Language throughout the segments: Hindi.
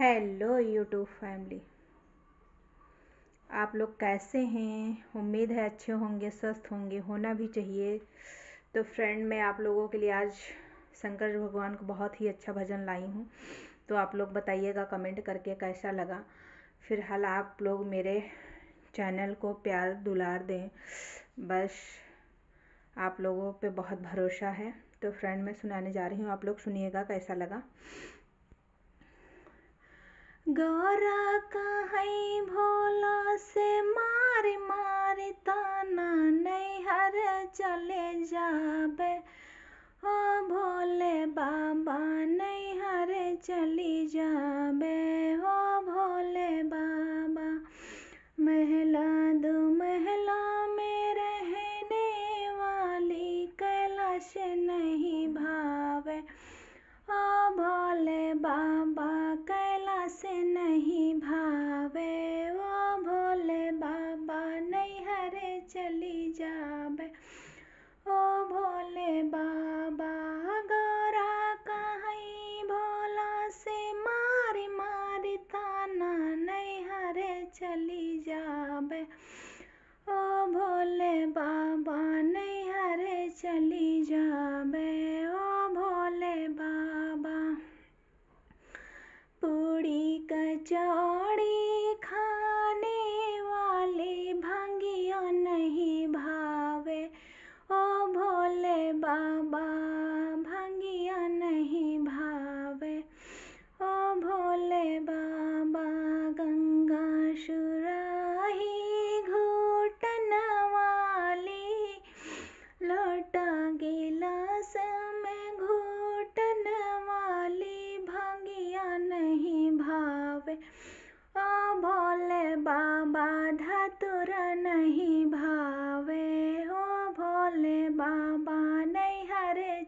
हेलो यूट्यूब फैमिली आप लोग कैसे हैं उम्मीद है अच्छे होंगे स्वस्थ होंगे होना भी चाहिए तो फ्रेंड मैं आप लोगों के लिए आज शंकर भगवान को बहुत ही अच्छा भजन लाई हूँ तो आप लोग बताइएगा कमेंट करके कैसा लगा फिलहाल आप लोग मेरे चैनल को प्यार दुलार दें बस आप लोगों पे बहुत भरोसा है तो फ्रेंड मैं सुनाने जा रही हूँ आप लोग सुनिएगा कैसा लगा गोरा कहीं भोला से मार मार ताना नैहर चले जाबे ओ भोले बाबा नैहर चली जाबे ओ भोले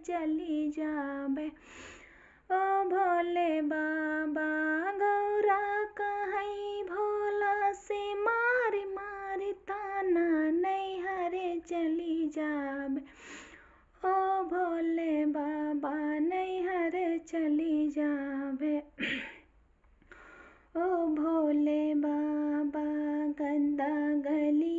चली जाबे ओ भोले बाबा गौरा कहीं भोला से मार मार ताना नहीं हरे चली जाबे ओ भोले बाबा नहीं हरे चली जाबे ओ भोले बाबा गंदा गली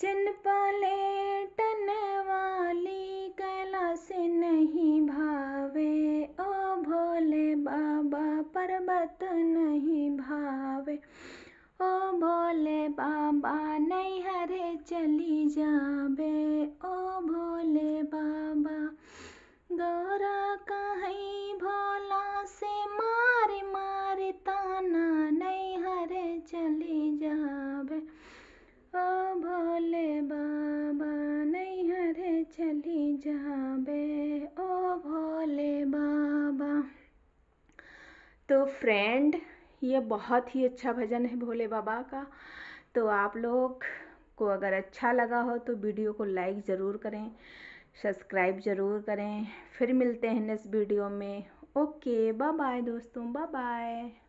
चिन पलेटन वाली कला से नहीं भावे ओ भोले बाबा पर्वत नहीं भावे ओ भोले बाबा नैहरे चली जावे ओ भोले बाबा गौरा का तो फ्रेंड ये बहुत ही अच्छा भजन है भोले बाबा का तो आप लोग को अगर अच्छा लगा हो तो वीडियो को लाइक ज़रूर करें सब्सक्राइब ज़रूर करें फिर मिलते हैं नेक्स्ट वीडियो में ओके बाय बाय दोस्तों बाय बाय